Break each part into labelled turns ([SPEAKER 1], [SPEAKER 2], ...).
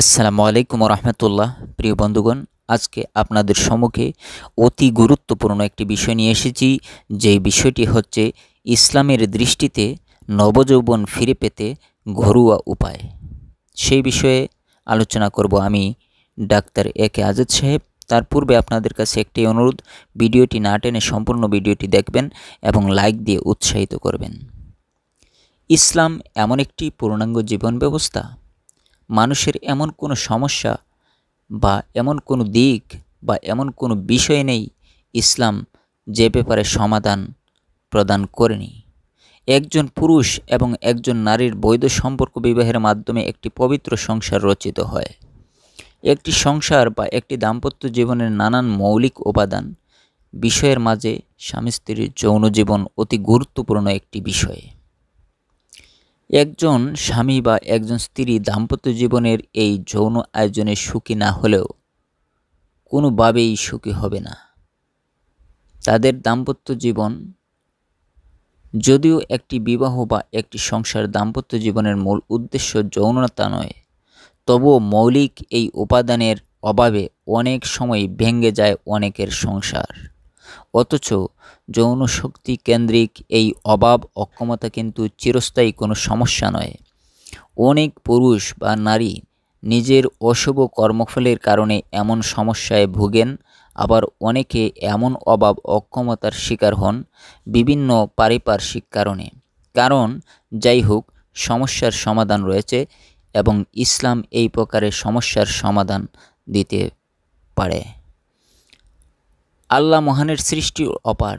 [SPEAKER 1] আসসালামু আলাইকুম রহমতুল্লাহ প্রিয় বন্ধুগণ আজকে আপনাদের সম্মুখে অতি গুরুত্বপূর্ণ একটি বিষয় নিয়ে এসেছি যে বিষয়টি হচ্ছে ইসলামের দৃষ্টিতে নবযৌবন ফিরে পেতে ঘরোয়া উপায় সেই বিষয়ে আলোচনা করব আমি ডাক্তার এ কে আজাদ সাহেব তার পূর্বে আপনাদের কাছে একটি অনুরোধ ভিডিওটি না টেনে সম্পূর্ণ ভিডিওটি দেখবেন এবং লাইক দিয়ে উৎসাহিত করবেন ইসলাম এমন একটি পূর্ণাঙ্গ জীবন ব্যবস্থা মানুষের এমন কোনো সমস্যা বা এমন কোনো দিক বা এমন কোনো বিষয় নেই ইসলাম যে ব্যাপারে সমাধান প্রদান করেনি একজন পুরুষ এবং একজন নারীর বৈধ সম্পর্ক বিবাহের মাধ্যমে একটি পবিত্র সংসার রচিত হয় একটি সংসার বা একটি দাম্পত্য জীবনের নানান মৌলিক উপাদান বিষয়ের মাঝে স্বামী স্ত্রীর যৌন জীবন অতি গুরুত্বপূর্ণ একটি বিষয় একজন স্বামী বা একজন স্ত্রী দাম্পত্য জীবনের এই যৌন আয়োজনে সুখী না হলেও কোনোভাবেই সুখী হবে না তাদের দাম্পত্য জীবন যদিও একটি বিবাহ বা একটি সংসার দাম্পত্য জীবনের মূল উদ্দেশ্য যৌনতা নয় তবুও মৌলিক এই উপাদানের অভাবে অনেক সময় ভেঙে যায় অনেকের সংসার অথচ যৌন শক্তি কেন্দ্রিক এই অভাব অক্ষমতা কিন্তু চিরস্থায়ী কোনো সমস্যা নয় অনেক পুরুষ বা নারী নিজের অশুভ কর্মফলের কারণে এমন সমস্যায় ভোগেন আবার অনেকে এমন অভাব অক্ষমতার শিকার হন বিভিন্ন পারিপার্শ্বিক কারণে কারণ যাই হোক সমস্যার সমাধান রয়েছে এবং ইসলাম এই প্রকারের সমস্যার সমাধান দিতে পারে আল্লাহ মহানের সৃষ্টি অপার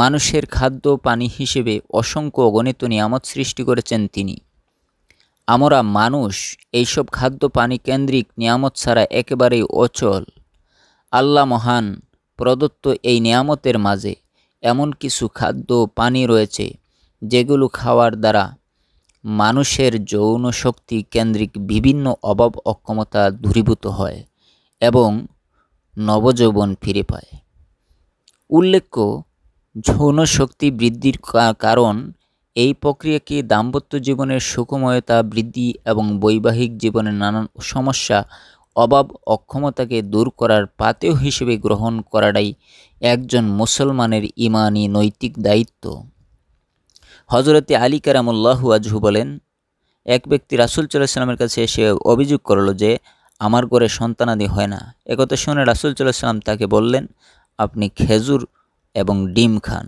[SPEAKER 1] মানুষের খাদ্য পানি হিসেবে অসংখ্য অগণিত নিয়ামত সৃষ্টি করেছেন তিনি আমরা মানুষ এইসব খাদ্য পানি কেন্দ্রিক নিয়ামত ছাড়া একেবারেই অচল আল্লাহ মহান প্রদত্ত এই নিয়ামতের মাঝে এমন কিছু খাদ্য পানি রয়েছে যেগুলো খাওয়ার দ্বারা মানুষের যৌন শক্তি কেন্দ্রিক বিভিন্ন অভাব অক্ষমতা দূরীভূত হয় এবং নবযৌবন ফিরে পায় উল্লেখ্য যৌন শক্তি বৃদ্ধির কারণ এই প্রক্রিয়াকে দাম্পত্য জীবনের সুখময়তা বৃদ্ধি এবং বৈবাহিক জীবনের নানান সমস্যা অভাব অক্ষমতাকে দূর করার পাতেও হিসেবে গ্রহণ করাটাই একজন মুসলমানের ইমানি নৈতিক দায়িত্ব হজরতে আলী কারামুল্লাহু আজহু বলেন এক ব্যক্তি রাসুল সাল্লামের কাছে এসে অভিযোগ করল যে আমার করে সন্তানাদি হয় না একথা শুনে রাসুল সাল্লাম তাকে বললেন আপনি খেজুর এবং ডিম খান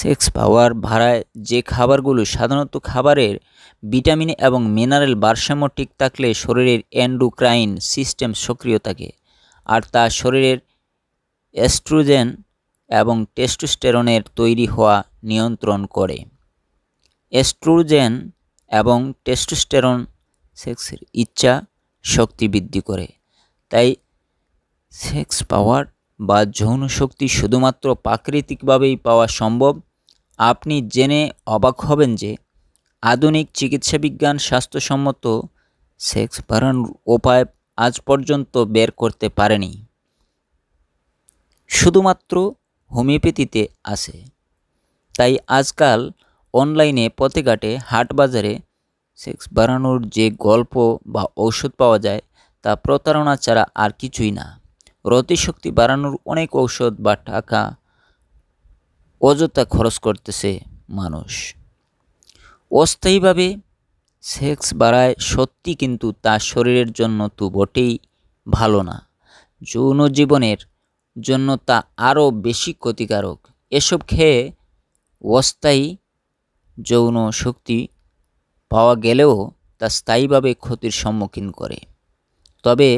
[SPEAKER 1] সেক্স পাওয়ার ভাড়ায় যে খাবারগুলো সাধারণত খাবারের ভিটামিন এবং মিনারেল ভারসাম্য ঠিক থাকলে শরীরের অ্যান্ডোক্রাইন সিস্টেম সক্রিয় থাকে আর তা শরীরের অ্যাস্ট্রোজেন এবং টেস্টোস্টেরনের তৈরি হওয়া নিয়ন্ত্রণ করে অ্যাস্ট্রোজেন এবং টেস্টোস্টেরন সেক্সের ইচ্ছা শক্তি বৃদ্ধি করে তাই সেক্স পাওয়ার বা যৌন শক্তি শুধুমাত্র প্রাকৃতিকভাবেই পাওয়া সম্ভব আপনি জেনে অবাক হবেন যে আধুনিক চিকিৎসা বিজ্ঞান স্বাস্থ্যসম্মত সেক্স বাড়ানোর উপায় আজ পর্যন্ত বের করতে পারেনি শুধুমাত্র হোমিওপ্যাথিতে আসে তাই আজকাল অনলাইনে পথেঘাটে হাট বাজারে সেক্স বাড়ানোর যে গল্প বা ঔষধ পাওয়া যায় তা প্রতারণা ছাড়া আর কিছুই না রতিশক্তি বাড়ানোর অনেক ঔষধ বা টাকা অযথা খরচ করতেছে মানুষ অস্থায়ীভাবে সেক্স বাড়ায় সত্যি কিন্তু তা শরীরের জন্য তো বটেই ভালো না যৌন জীবনের জন্য তা আরও বেশি ক্ষতিকারক এসব খেয়ে অস্থায়ী যৌন শক্তি পাওয়া গেলেও তা স্থায়ীভাবে ক্ষতির সম্মুখীন করে তবে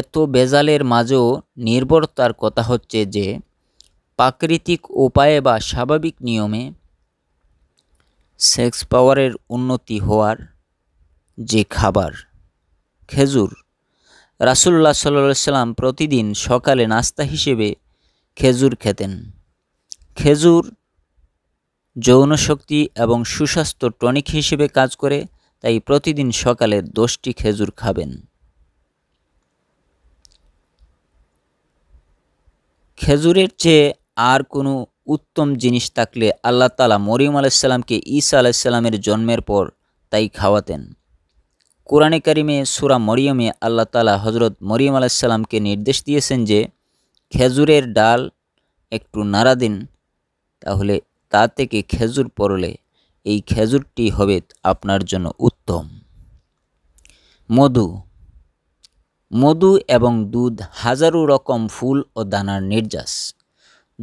[SPEAKER 1] এত বেজালের মাঝেও নির্ভরতার কথা হচ্ছে যে প্রাকৃতিক উপায়ে বা স্বাভাবিক নিয়মে সেক্স পাওয়ারের উন্নতি হওয়ার যে খাবার খেজুর রাসুল্লাহ সাল্লা সাল্লাম প্রতিদিন সকালে নাস্তা হিসেবে খেজুর খেতেন খেজুর যৌন শক্তি এবং সুস্বাস্থ্য টনিক হিসেবে কাজ করে তাই প্রতিদিন সকালে দশটি খেজুর খাবেন খেজুরের চেয়ে আর কোনো উত্তম জিনিস থাকলে আল্লাহ তালা মরিম আলাইসাল্লামকে ঈসা আলাইসাল্লামের জন্মের পর তাই খাওয়াতেন কোরআনে কারিমে সুরা মরিয়মে আল্লাহ তালা হজরত মরিয়ম আলাইসাল্লামকে নির্দেশ দিয়েছেন যে খেজুরের ডাল একটু নাড়া দিন তাহলে তা থেকে খেজুর পরলে এই খেজুরটি হবে আপনার জন্য উত্তম মধু মধু এবং দুধ হাজারো রকম ফুল ও দানার নির্যাস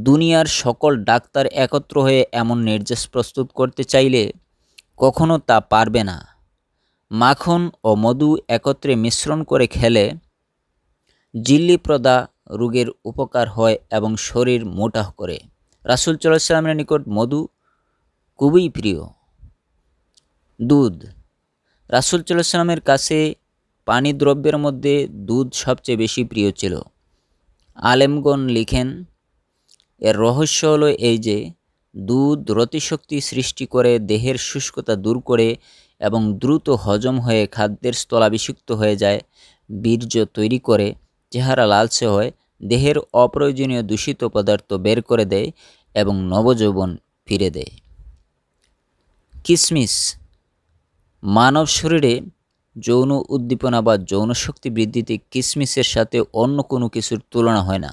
[SPEAKER 1] দুনিয়ার সকল ডাক্তার একত্র হয়ে এমন নির্যাস প্রস্তুত করতে চাইলে কখনো তা পারবে না মাখন ও মধু একত্রে মিশ্রণ করে খেলে জিল্লিপ্রদা রোগের উপকার হয় এবং শরীর মোটা করে রাসুল সাল্লামের নিকট মধু খুবই প্রিয় দুধ রাসুল সাল্লামের কাছে পানি দ্রব্যের মধ্যে দুধ সবচেয়ে বেশি প্রিয় ছিল আলেমগণ লিখেন এর রহস্য হলো এই যে দুধ রতিশক্তি সৃষ্টি করে দেহের শুষ্কতা দূর করে এবং দ্রুত হজম হয়ে খাদ্যের স্থলাভিষিক্ত হয়ে যায় বীর্য তৈরি করে চেহারা লালচে হয় দেহের অপ্রয়োজনীয় দূষিত পদার্থ বের করে দেয় এবং নবযৌবন ফিরে দেয় কিসমিস মানব শরীরে যৌন উদ্দীপনা বা যৌন শক্তি বৃদ্ধিতে কিসমিসের সাথে অন্য কোনো কিছুর তুলনা হয় না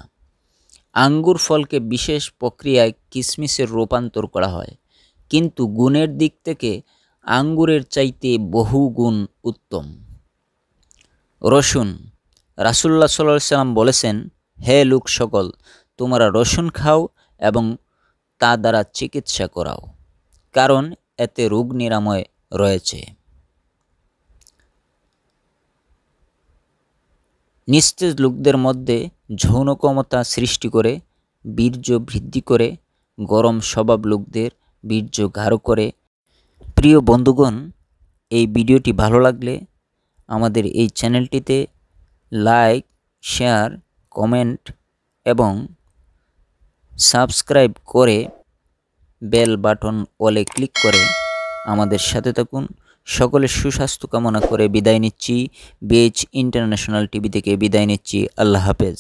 [SPEAKER 1] আঙ্গুর ফলকে বিশেষ প্রক্রিয়ায় কিসমিসের রূপান্তর করা হয় কিন্তু গুণের দিক থেকে আঙ্গুরের চাইতে বহু গুণ উত্তম রসুন রাসুল্লাহ সাল্লাম বলেছেন হে লোক সকল তোমরা রসুন খাও এবং তা দ্বারা চিকিৎসা করাও কারণ এতে রোগ নিরাময় রয়েছে নিস্তেজ লোকদের মধ্যে যৌনকমতা সৃষ্টি করে বীর্য বৃদ্ধি করে গরম স্বভাব লোকদের বীর্য গাঢ় করে প্রিয় বন্ধুগণ এই ভিডিওটি ভালো লাগলে আমাদের এই চ্যানেলটিতে লাইক শেয়ার কমেন্ট এবং সাবস্ক্রাইব করে বেল বাটন অলে ক্লিক করে আমাদের সাথে থাকুন সকলের সুস্বাস্থ্য কামনা করে বিদায় নিচ্ছি বিএইচ ইন্টারন্যাশনাল টিভি থেকে বিদায় নিচ্ছি আল্লাহ হাফেজ